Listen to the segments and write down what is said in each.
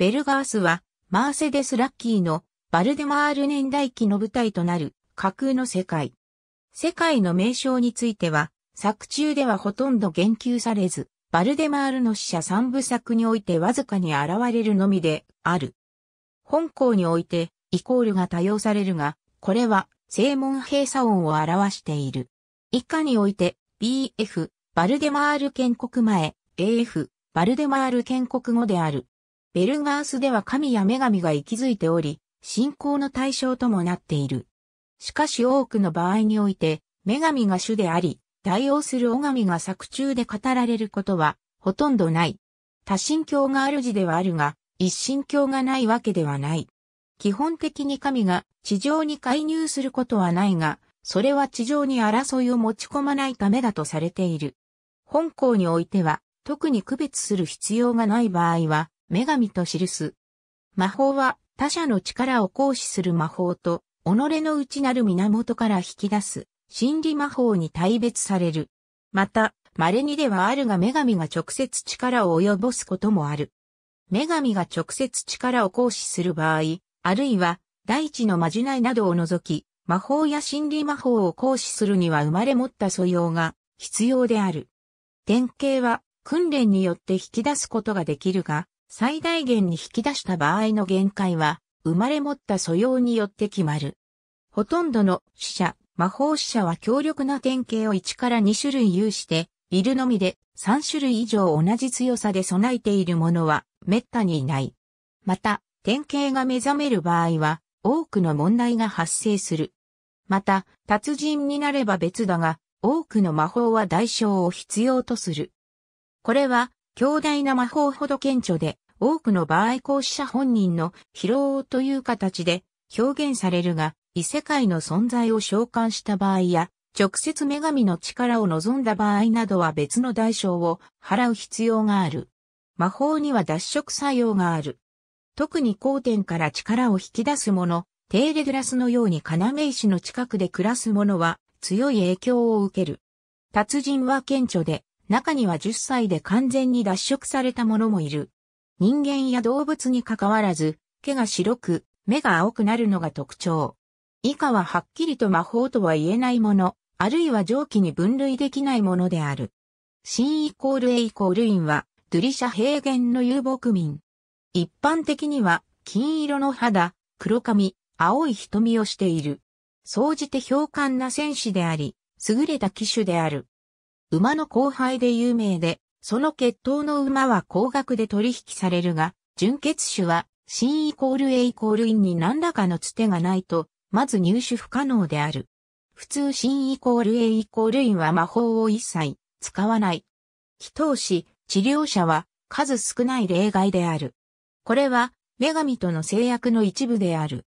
ベルガースは、マーセデス・ラッキーのバルデマール年代記の舞台となる架空の世界。世界の名称については、作中ではほとんど言及されず、バルデマールの死者三部作においてわずかに現れるのみである。本校において、イコールが多用されるが、これは、正門閉鎖音を表している。以下において、BF、バルデマール建国前、AF、バルデマール建国後である。ベルガースでは神や女神が息づいており、信仰の対象ともなっている。しかし多くの場合において、女神が主であり、代用する女神が作中で語られることは、ほとんどない。多神教がある字ではあるが、一神教がないわけではない。基本的に神が地上に介入することはないが、それは地上に争いを持ち込まないためだとされている。本校においては、特に区別する必要がない場合は、女神と記す。魔法は他者の力を行使する魔法と、己の内なる源から引き出す、心理魔法に大別される。また、稀にではあるが女神が直接力を及ぼすこともある。女神が直接力を行使する場合、あるいは、大地のまじないなどを除き、魔法や心理魔法を行使するには生まれ持った素養が必要である。典型は訓練によって引き出すことができるが、最大限に引き出した場合の限界は、生まれ持った素養によって決まる。ほとんどの死者、魔法死者は強力な典型を1から2種類有して、いるのみで3種類以上同じ強さで備えているものは滅多にいない。また、典型が目覚める場合は多くの問題が発生する。また、達人になれば別だが、多くの魔法は代償を必要とする。これは強大な魔法ほど顕著で、多くの場合講師者本人の疲労という形で表現されるが、異世界の存在を召喚した場合や、直接女神の力を望んだ場合などは別の代償を払う必要がある。魔法には脱色作用がある。特に交点から力を引き出す者、テーレグラスのように要石の近くで暮らす者は強い影響を受ける。達人は顕著で中には10歳で完全に脱色されたももいる。人間や動物に関わらず、毛が白く、目が青くなるのが特徴。以下ははっきりと魔法とは言えないもの、あるいは上記に分類できないものである。C イコール A イコールインは、ドゥリシャ平原の遊牧民。一般的には、金色の肌、黒髪、青い瞳をしている。総じて評判な戦士であり、優れた騎手である。馬の後輩で有名で、その血統の馬は高額で取引されるが、純血種は、新イコール A イコールインに何らかのつてがないと、まず入手不可能である。普通新イコール A イコールインは魔法を一切使わない。祈祷師、治療者は数少ない例外である。これは女神との制約の一部である。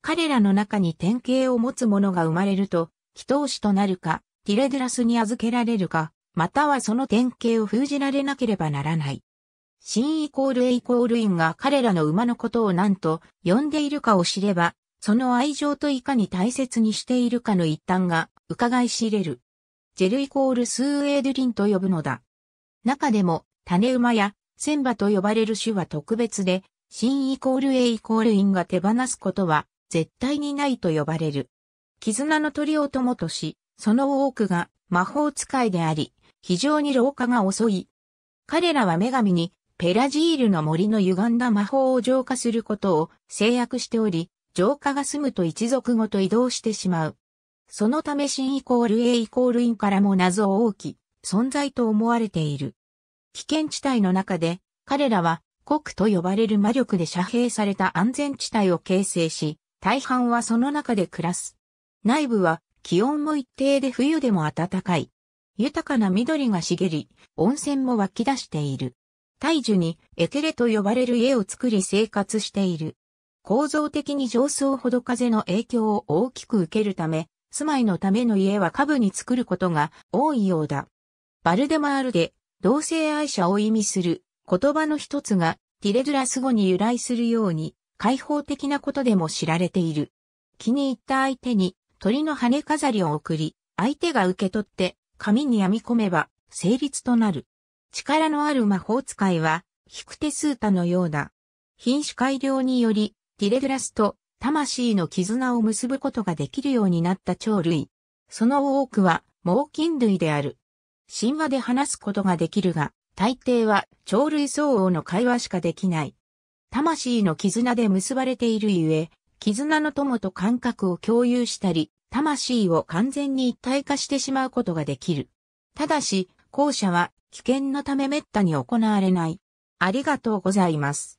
彼らの中に典型を持つ者が生まれると、祈祷師となるか、ヒレデラスに預けられるか、またはその典型を封じられなければならない。新イコールエイコールインが彼らの馬のことを何と呼んでいるかを知れば、その愛情といかに大切にしているかの一端が伺い知れる。ジェルイコールスーエイドリンと呼ぶのだ。中でも、種馬や千馬と呼ばれる種は特別で、新イコールエイコールインが手放すことは絶対にないと呼ばれる。絆の鳥を友とし、その多くが魔法使いであり、非常に老化が遅い。彼らは女神にペラジールの森の歪んだ魔法を浄化することを制約しており、浄化が済むと一族ごと移動してしまう。そのため新イコール A イコールインからも謎を大き、存在と思われている。危険地帯の中で、彼らは国と呼ばれる魔力で遮蔽された安全地帯を形成し、大半はその中で暮らす。内部は気温も一定で冬でも暖かい。豊かな緑が茂り、温泉も湧き出している。大樹にエケレと呼ばれる家を作り生活している。構造的に上層ほど風の影響を大きく受けるため、住まいのための家は下部に作ることが多いようだ。バルデマールで同性愛者を意味する言葉の一つがティレドラス語に由来するように開放的なことでも知られている。気に入った相手に鳥の羽飾りを送り、相手が受け取って紙に編み込めば成立となる。力のある魔法使いは、ヒクテスータのようだ。品種改良により、ティレグラスと魂の絆を結ぶことができるようになった鳥類。その多くは、猛禽類である。神話で話すことができるが、大抵は鳥類相応の会話しかできない。魂の絆で結ばれているゆえ、絆の友と感覚を共有したり、魂を完全に一体化してしまうことができる。ただし、後者は危険のため滅多に行われない。ありがとうございます。